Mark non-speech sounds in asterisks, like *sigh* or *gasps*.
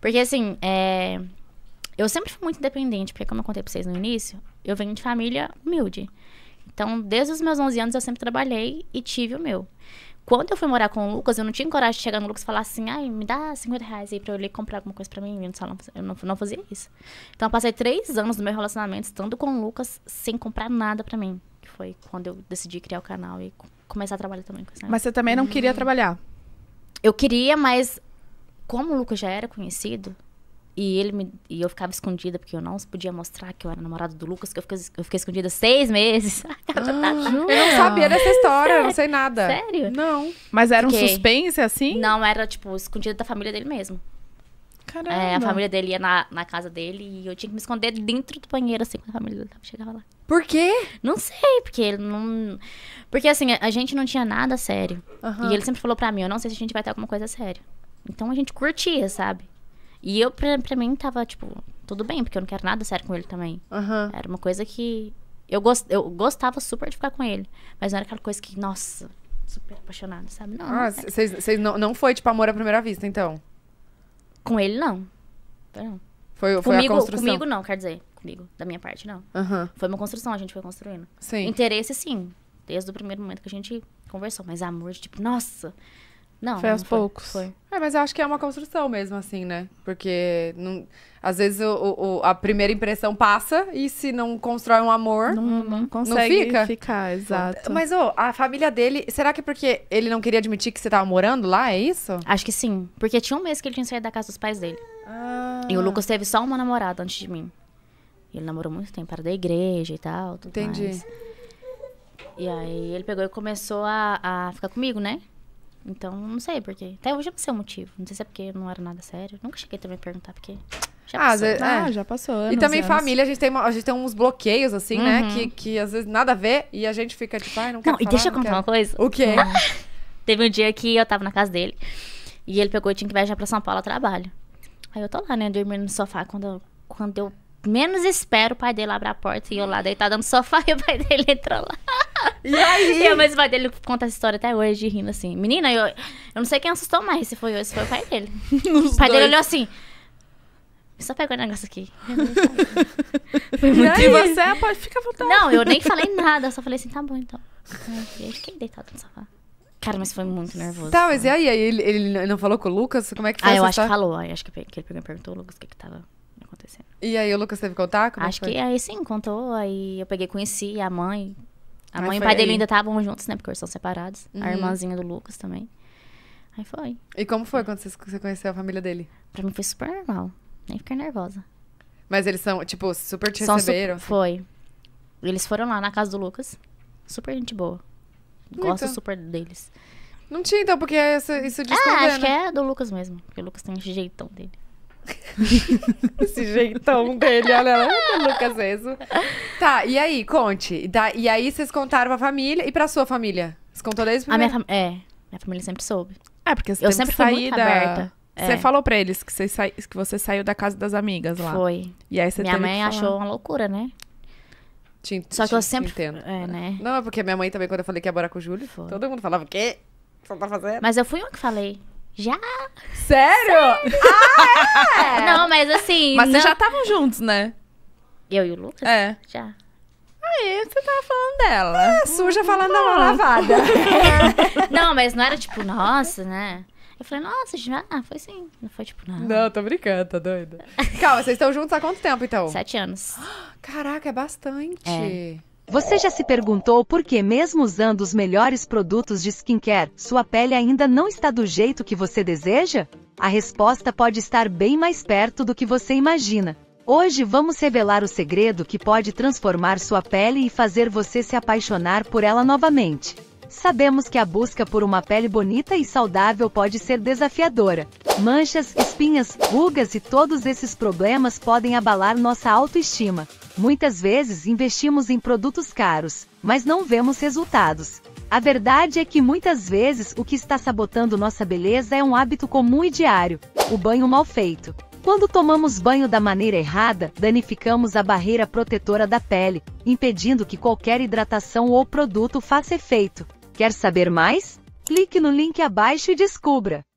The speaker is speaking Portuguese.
Porque assim, é... eu sempre fui muito independente, porque como eu contei pra vocês no início, eu venho de família humilde. Então, desde os meus 11 anos eu sempre trabalhei e tive o meu. Quando eu fui morar com o Lucas, eu não tinha coragem de chegar no Lucas e falar assim, ai, me dá 50 reais aí pra eu ir comprar alguma coisa pra mim no salão. Eu não, não fazia isso. Então, eu passei três anos do meu relacionamento estando com o Lucas sem comprar nada pra mim. Que foi quando eu decidi criar o canal e começar a trabalhar também com isso. Mas você também não queria uhum. trabalhar? Eu queria, mas como o Lucas já era conhecido, e ele me, e eu ficava escondida, porque eu não podia mostrar que eu era namorada do Lucas, que eu fiquei, eu fiquei escondida seis meses. *laughs* Ah, eu não sabia dessa história, eu não sei nada. Sério? Não. Mas era um suspense, assim? Não, era, tipo, escondida da família dele mesmo. Caramba. É, a família dele ia na, na casa dele e eu tinha que me esconder dentro do banheiro, assim, quando a família dele chegava lá. Por quê? Não sei, porque ele não. Porque assim, a, a gente não tinha nada sério. Uhum. E ele sempre falou pra mim, eu não sei se a gente vai ter alguma coisa séria. Então a gente curtia, sabe? E eu, pra, pra mim, tava, tipo, tudo bem, porque eu não quero nada sério com ele também. Uhum. Era uma coisa que. Eu, gost, eu gostava super de ficar com ele. Mas não era aquela coisa que, nossa, super apaixonada, sabe? Não. Ah, é vocês não, não foi, tipo, amor à primeira vista, então? Com ele, não. Não. Foi, foi comigo, a construção? Comigo não, quer dizer, comigo, da minha parte, não. Uhum. Foi uma construção, a gente foi construindo. Sim. Interesse, sim. Desde o primeiro momento que a gente conversou. Mas amor, tipo, nossa, não. Foi aos não poucos. Foi. É, mas eu acho que é uma construção mesmo, assim, né? Porque não, às vezes o, o, a primeira impressão passa e se não constrói um amor. Não, não uhum. consegue não fica. ficar, exato. Mas a família dele. Será que é porque ele não queria admitir que você tava morando lá? É isso? Acho que sim. Porque tinha um mês que ele tinha saído da casa dos pais dele. Ah. E o Lucas teve só uma namorada antes de mim. Ele namorou muito tempo, era da igreja e tal. Entendi. Mais. E aí ele pegou e começou a, a ficar comigo, né? Então, não sei porquê. Até hoje eu não sei o motivo. Não sei se é porque não era nada sério. Nunca cheguei também a perguntar porque. Já ah, passou. É. Ah, já passou. Anos, e também anos. família, a gente, tem a gente tem uns bloqueios, assim, né, uhum. né? Que, que às vezes nada a ver e a gente fica tipo, ai, não quero. Não, falar, e deixa eu contar quero. uma coisa. O quê? *laughs* Teve um dia que eu tava na casa dele e ele pegou e tinha que viajar pra São Paulo a trabalho. Aí eu tô lá, né, dormindo no sofá quando eu, quando eu menos espero o pai dele abre a porta e eu lá deitada no sofá *laughs* e o pai dele entrou lá. E aí? E a mas dele conta essa história até hoje, rindo assim. Menina, eu, eu não sei quem assustou mais, se foi eu, se foi o pai dele. *laughs* Os o pai dois. dele olhou assim. Só pegou o negócio aqui. *laughs* Foi muito... E, aí você é, pode ficar à vontade. Não, eu nem *laughs* falei nada, eu só falei assim, tá bom então. Eu fiquei deitado no sofá. Cara, mas foi muito nervoso. Tá, mas e aí? ele, ele não falou com o Lucas? Como é que foi? Ah, eu acho que falou. Aí acho que, ele perguntou o Lucas o que que tava acontecendo. E aí o Lucas teve contato? É acho que, que aí sim, contou. Aí eu peguei, conheci a mãe, a mãe e o pai aí. dele ainda estavam juntos, né? Porque eles são separados. Uhum. A irmãzinha do Lucas também. Aí foi. E como foi quando você conheceu a família dele? Pra mim foi super normal. Nem ficar nervosa. Mas eles são, tipo, super te receberam? Su assim. Foi. Eles foram lá na casa do Lucas. Super gente boa. Gosto então. super deles. Não tinha, então, porque isso, isso é, diz Ah, acho que é do Lucas mesmo. Porque o Lucas tem esse jeitão dele. *laughs* Esse jeitão dele, olha lá, Lucas mesmo. Tá, e aí, conte. Da, e aí vocês contaram pra família e pra sua família? Você contou desde o primeiro? A minha é, minha família sempre soube. É, porque você eu sempre fui muito da... aberta. É. Você é. falou pra eles que você, sa... que você saiu da casa das amigas lá. Foi. E aí você Minha mãe achou uma loucura, né? Te, Só que eu sempre. Entendo. É, né? Não, é porque minha mãe também, quando eu falei que ia morar com o Júlio, Foi. todo mundo falava o quê? Tá mas eu fui uma que falei. Já? Sério? Sério? Ah, é? Não, mas assim. Mas não... vocês já estavam juntos, né? Eu e o Lucas? É. Já. Aí, você tava falando dela. É, suja falando da lavada. *laughs* não, mas não era tipo, nossa, né? Eu falei, nossa, já? Ah, foi sim. Não foi tipo, não. Não, tô brincando, tá doida. Calma, vocês estão juntos há quanto tempo, então? Sete anos. *gasps* Caraca, é bastante. É. Você já se perguntou por que mesmo usando os melhores produtos de skincare, sua pele ainda não está do jeito que você deseja? A resposta pode estar bem mais perto do que você imagina. Hoje vamos revelar o segredo que pode transformar sua pele e fazer você se apaixonar por ela novamente. Sabemos que a busca por uma pele bonita e saudável pode ser desafiadora, Manchas, espinhas, rugas e todos esses problemas podem abalar nossa autoestima. Muitas vezes investimos em produtos caros, mas não vemos resultados. A verdade é que muitas vezes o que está sabotando nossa beleza é um hábito comum e diário: o banho mal feito. Quando tomamos banho da maneira errada, danificamos a barreira protetora da pele, impedindo que qualquer hidratação ou produto faça efeito. Quer saber mais? Clique no link abaixo e descubra!